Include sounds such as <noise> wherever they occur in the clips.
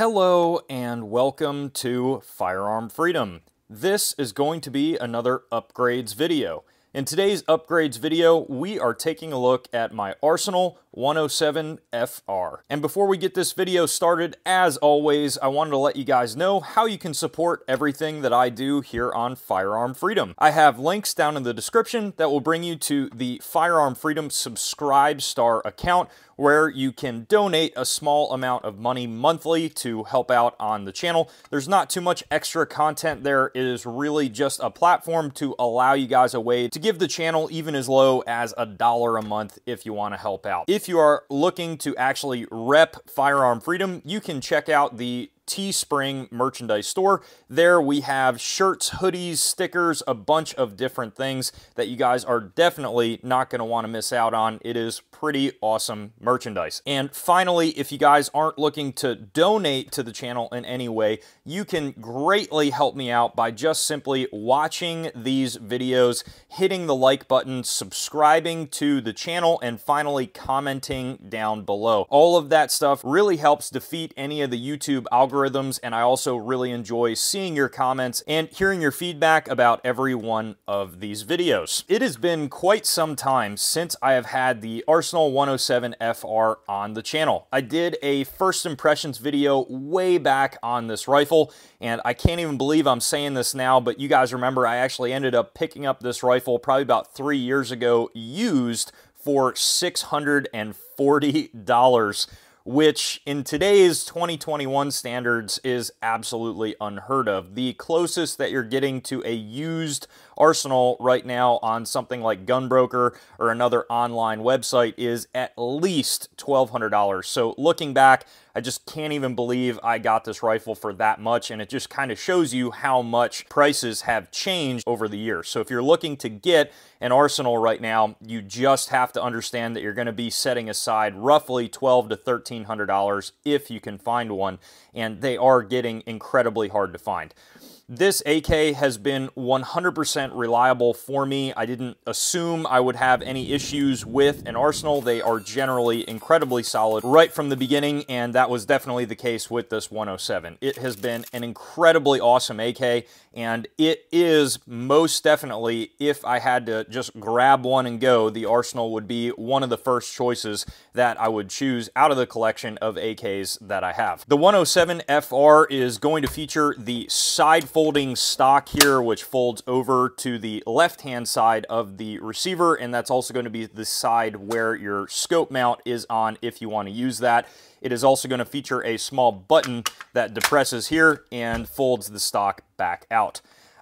Hello and welcome to Firearm Freedom. This is going to be another upgrades video. In today's upgrades video, we are taking a look at my Arsenal 107FR. And before we get this video started, as always, I wanted to let you guys know how you can support everything that I do here on Firearm Freedom. I have links down in the description that will bring you to the Firearm Freedom Subscribe Star account, where you can donate a small amount of money monthly to help out on the channel. There's not too much extra content there. It is really just a platform to allow you guys a way to give the channel even as low as a dollar a month if you want to help out. If you are looking to actually rep firearm freedom, you can check out the Teespring merchandise store. There we have shirts, hoodies, stickers, a bunch of different things that you guys are definitely not going to want to miss out on. It is pretty awesome merchandise. And finally, if you guys aren't looking to donate to the channel in any way, you can greatly help me out by just simply watching these videos, hitting the like button, subscribing to the channel, and finally commenting down below. All of that stuff really helps defeat any of the YouTube algorithm algorithms, and I also really enjoy seeing your comments and hearing your feedback about every one of these videos. It has been quite some time since I have had the Arsenal 107 FR on the channel. I did a first impressions video way back on this rifle, and I can't even believe I'm saying this now, but you guys remember I actually ended up picking up this rifle probably about three years ago used for $640 which in today's 2021 standards is absolutely unheard of. The closest that you're getting to a used arsenal right now on something like Gunbroker or another online website is at least $1,200. So looking back, I just can't even believe I got this rifle for that much, and it just kind of shows you how much prices have changed over the years. So if you're looking to get an arsenal right now, you just have to understand that you're going to be setting aside roughly $1,200 to $1,300 if you can find one, and they are getting incredibly hard to find. This AK has been 100% reliable for me. I didn't assume I would have any issues with an Arsenal. They are generally incredibly solid right from the beginning, and that was definitely the case with this 107. It has been an incredibly awesome AK, and it is most definitely, if I had to just grab one and go, the Arsenal would be one of the first choices that I would choose out of the collection of AKs that I have. The 107 FR is going to feature the side folding stock here, which folds over to the left-hand side of the receiver, and that's also going to be the side where your scope mount is on if you want to use that. It is also going to feature a small button that depresses here and folds the stock back out.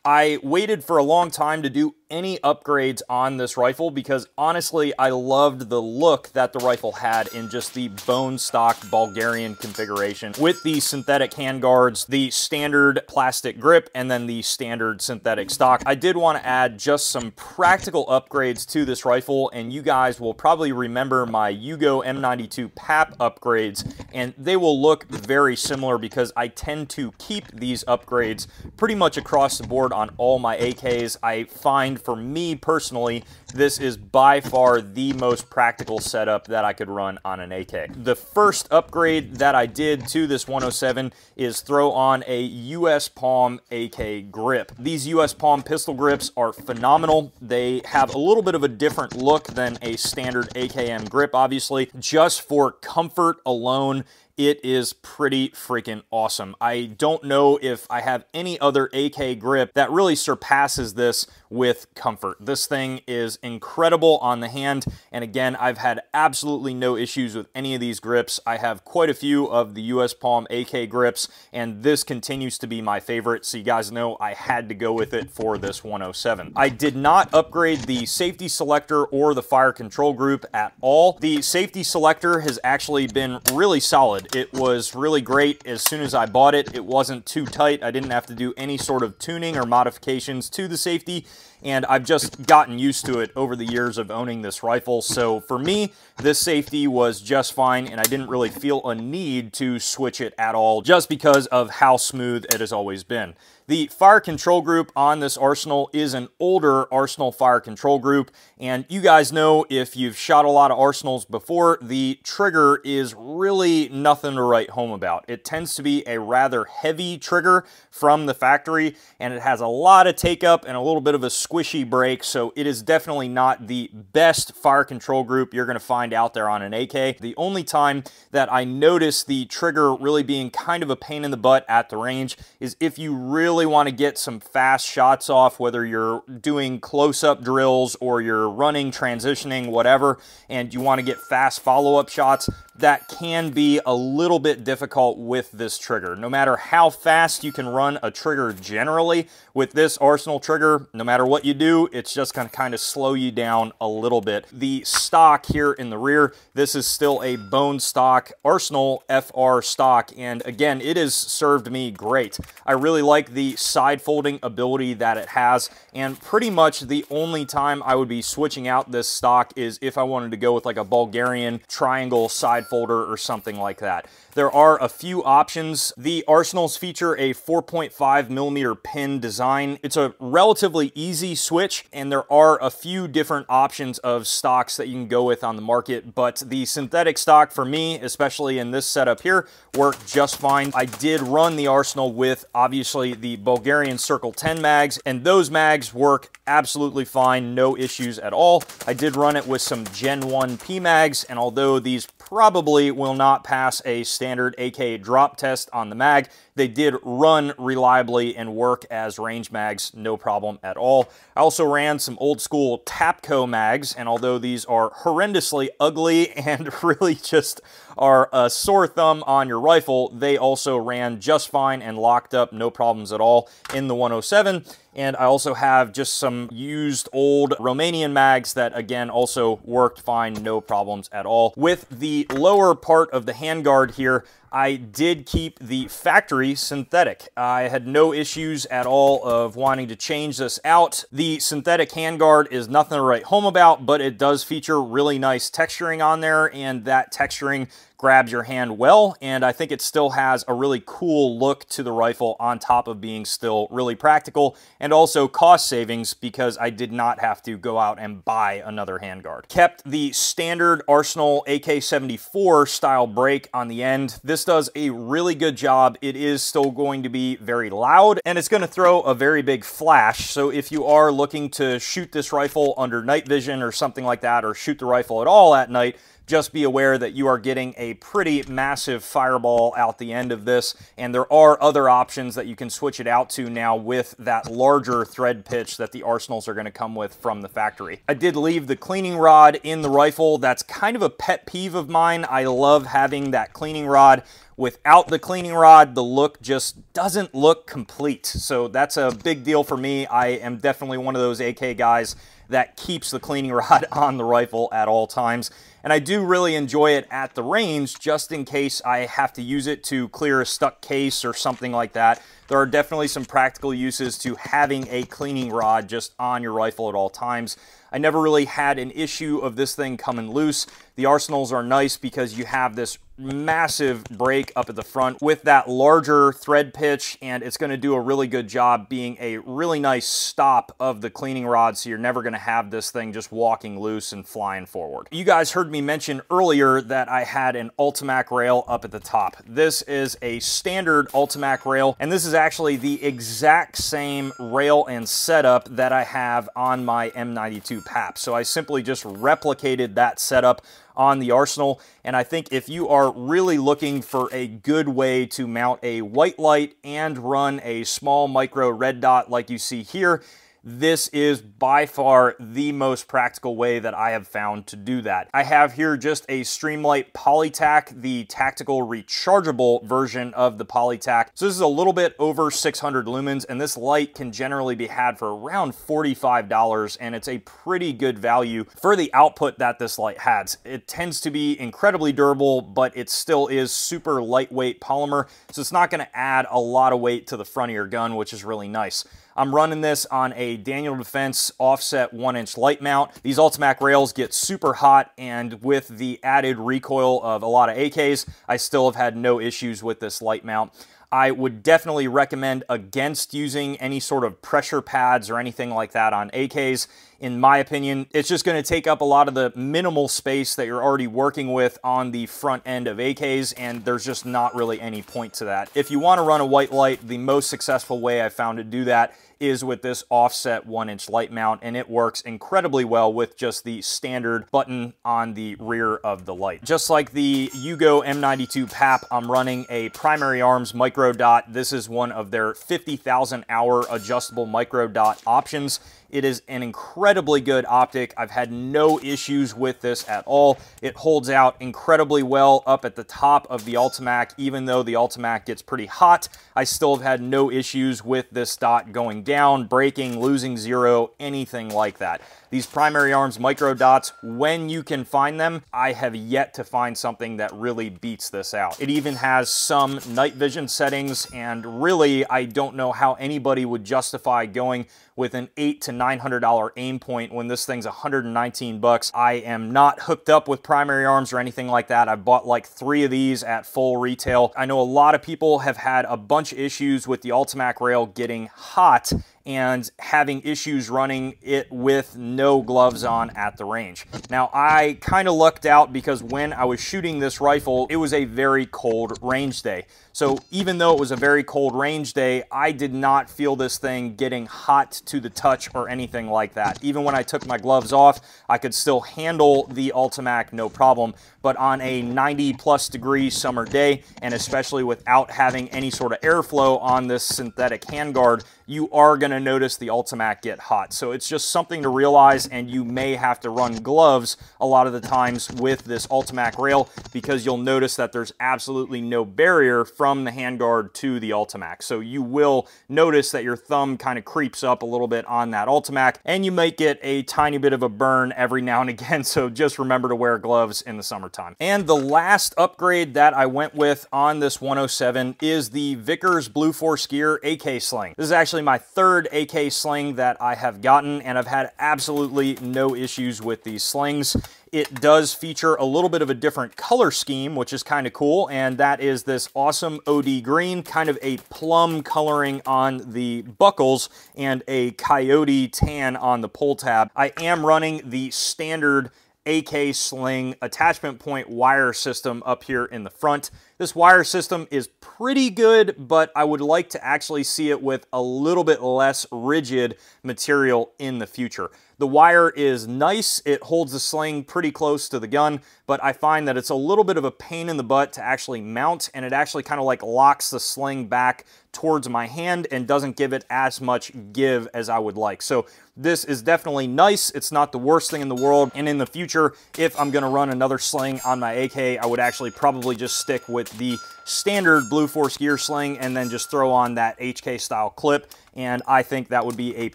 I waited for a long time to do any upgrades on this rifle because honestly, I loved the look that the rifle had in just the bone stock Bulgarian configuration with the synthetic handguards, the standard plastic grip, and then the standard synthetic stock. I did want to add just some practical upgrades to this rifle, and you guys will probably remember my Yugo M92 PAP upgrades, and they will look very similar because I tend to keep these upgrades pretty much across the board on all my AKs. I find for me personally, this is by far the most practical setup that I could run on an AK. The first upgrade that I did to this 107 is throw on a US Palm AK grip. These US Palm pistol grips are phenomenal. They have a little bit of a different look than a standard AKM grip, obviously, just for comfort alone it is pretty freaking awesome. I don't know if I have any other AK grip that really surpasses this with comfort. This thing is incredible on the hand. And again, I've had absolutely no issues with any of these grips. I have quite a few of the US Palm AK grips, and this continues to be my favorite. So you guys know I had to go with it for this 107. I did not upgrade the safety selector or the fire control group at all. The safety selector has actually been really solid solid. It was really great as soon as I bought it. It wasn't too tight. I didn't have to do any sort of tuning or modifications to the safety and I've just gotten used to it over the years of owning this rifle. So for me, this safety was just fine, and I didn't really feel a need to switch it at all just because of how smooth it has always been. The fire control group on this Arsenal is an older Arsenal fire control group, and you guys know if you've shot a lot of Arsenals before, the trigger is really nothing to write home about. It tends to be a rather heavy trigger from the factory, and it has a lot of take up and a little bit of a squeeze squishy brake, so it is definitely not the best fire control group you're going to find out there on an AK. The only time that I notice the trigger really being kind of a pain in the butt at the range is if you really want to get some fast shots off, whether you're doing close-up drills or you're running, transitioning, whatever, and you want to get fast follow-up shots, that can be a little bit difficult with this trigger. No matter how fast you can run a trigger generally, with this Arsenal trigger, no matter what you do, it's just going to kind of slow you down a little bit. The stock here in the rear, this is still a bone stock Arsenal FR stock, and again, it has served me great. I really like the side folding ability that it has, and pretty much the only time I would be switching out this stock is if I wanted to go with like a Bulgarian triangle side drive folder or something like that. There are a few options. The Arsenals feature a 4.5 millimeter pin design. It's a relatively easy switch, and there are a few different options of stocks that you can go with on the market, but the synthetic stock for me, especially in this setup here, worked just fine. I did run the Arsenal with, obviously, the Bulgarian Circle 10 mags, and those mags work absolutely fine, no issues at all. I did run it with some Gen 1 P mags, and although these probably will not pass a standard AK drop test on the mag. They did run reliably and work as range mags, no problem at all. I also ran some old school Tapco mags, and although these are horrendously ugly <laughs> and really just are a sore thumb on your rifle, they also ran just fine and locked up, no problems at all in the 107. And I also have just some used old Romanian mags that again also worked fine, no problems at all. With the lower part of the handguard here, I did keep the factory synthetic. I had no issues at all of wanting to change this out. The synthetic handguard is nothing to write home about, but it does feature really nice texturing on there, and that texturing grabs your hand well, and I think it still has a really cool look to the rifle on top of being still really practical, and also cost savings because I did not have to go out and buy another handguard. Kept the standard Arsenal AK-74 style break on the end. This does a really good job. It is still going to be very loud, and it's gonna throw a very big flash, so if you are looking to shoot this rifle under night vision or something like that, or shoot the rifle at all at night, just be aware that you are getting a pretty massive fireball out the end of this, and there are other options that you can switch it out to now with that larger thread pitch that the arsenals are going to come with from the factory. I did leave the cleaning rod in the rifle. That's kind of a pet peeve of mine. I love having that cleaning rod without the cleaning rod, the look just doesn't look complete. So that's a big deal for me. I am definitely one of those AK guys that keeps the cleaning <laughs> rod on the rifle at all times. And I do really enjoy it at the range just in case I have to use it to clear a stuck case or something like that. There are definitely some practical uses to having a cleaning rod just on your rifle at all times. I never really had an issue of this thing coming loose. The arsenals are nice because you have this massive break up at the front with that larger thread pitch and it's going to do a really good job being a really nice stop of the cleaning rod so you're never going to have this thing just walking loose and flying forward. You guys heard me mention earlier that I had an Ultimac rail up at the top. This is a standard Ultimac rail and this is actually the exact same rail and setup that I have on my M92 PAP. So I simply just replicated that setup on the Arsenal. And I think if you are really looking for a good way to mount a white light and run a small micro red dot like you see here, this is by far the most practical way that I have found to do that. I have here just a Streamlight Polytac, the tactical rechargeable version of the Polytac. So this is a little bit over 600 lumens, and this light can generally be had for around $45, and it's a pretty good value for the output that this light has. It tends to be incredibly durable, but it still is super lightweight polymer, so it's not gonna add a lot of weight to the front of your gun, which is really nice. I'm running this on a Daniel Defense offset one inch light mount. These Ultimac rails get super hot and with the added recoil of a lot of AKs, I still have had no issues with this light mount. I would definitely recommend against using any sort of pressure pads or anything like that on AKs. In my opinion, it's just going to take up a lot of the minimal space that you're already working with on the front end of AKs, and there's just not really any point to that. If you want to run a white light, the most successful way I've found to do that is with this offset one inch light mount and it works incredibly well with just the standard button on the rear of the light. Just like the Yugo M92 PAP, I'm running a Primary Arms Micro Dot. This is one of their 50,000 hour adjustable micro dot options it is an incredibly good optic. I've had no issues with this at all. It holds out incredibly well up at the top of the Ultimac. Even though the Ultimac gets pretty hot, I still have had no issues with this dot going down, breaking, losing zero, anything like that. These primary arms micro dots, when you can find them, I have yet to find something that really beats this out. It even has some night vision settings and really I don't know how anybody would justify going with an eight to nine hundred dollar aim point when this thing's 119 bucks. I am not hooked up with primary arms or anything like that. I have bought like three of these at full retail. I know a lot of people have had a bunch of issues with the Ultimac rail getting hot and having issues running it with no gloves on at the range. Now, I kind of lucked out because when I was shooting this rifle, it was a very cold range day. So even though it was a very cold range day, I did not feel this thing getting hot to the touch or anything like that. Even when I took my gloves off, I could still handle the Ultimac no problem. But on a 90 plus degree summer day, and especially without having any sort of airflow on this synthetic handguard, you are going to notice the Ultimac get hot. So it's just something to realize, and you may have to run gloves a lot of the times with this Ultimac rail because you'll notice that there's absolutely no barrier from the handguard to the Ultimac. So you will notice that your thumb kind of creeps up a little bit on that Ultimac, and you might get a tiny bit of a burn every now and <laughs> again, so just remember to wear gloves in the summertime. And the last upgrade that I went with on this 107 is the Vickers Blue Force Gear AK Sling. This is actually actually my third AK sling that I have gotten, and I've had absolutely no issues with these slings. It does feature a little bit of a different color scheme, which is kind of cool, and that is this awesome OD green, kind of a plum coloring on the buckles and a coyote tan on the pull tab. I am running the standard AK Sling attachment point wire system up here in the front. This wire system is pretty good, but I would like to actually see it with a little bit less rigid material in the future. The wire is nice, it holds the sling pretty close to the gun, but I find that it's a little bit of a pain in the butt to actually mount, and it actually kind of like locks the sling back towards my hand and doesn't give it as much give as I would like. So this is definitely nice. It's not the worst thing in the world. And in the future, if I'm gonna run another sling on my AK, I would actually probably just stick with the standard Blue Force gear sling and then just throw on that HK style clip. And I think that would be a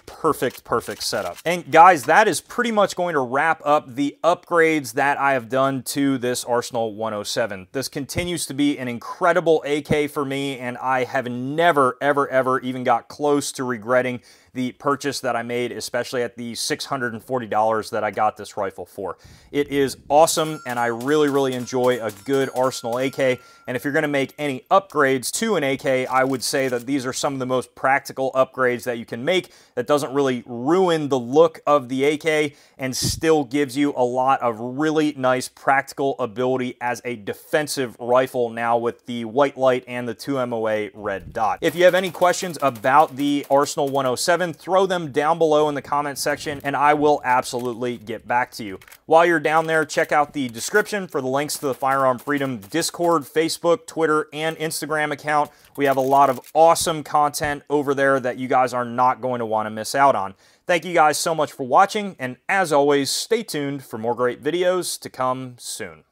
perfect, perfect setup. And guys, that is pretty much going to wrap up the upgrades that I have done to this Arsenal 107. This continues to be an incredible AK for me, and I have never, ever, ever even got close to regretting the purchase that I made, especially at the $640 that I got this rifle for. It is awesome, and I really, really enjoy a good Arsenal AK. And if you're going to make any upgrades to an AK, I would say that these are some of the most practical upgrades that you can make that doesn't really ruin the look of the AK and still gives you a lot of really nice practical ability as a defensive rifle now with the white light and the 2MOA red dot. If you have any questions about the Arsenal 107, seven, throw them down below in the comment section and I will absolutely get back to you. While you're down there, check out the description for the links to the Firearm Freedom Discord, Facebook, Twitter, and Instagram account. We have a lot of awesome content over there that you guys are not going to want to miss out on. Thank you guys so much for watching, and as always, stay tuned for more great videos to come soon.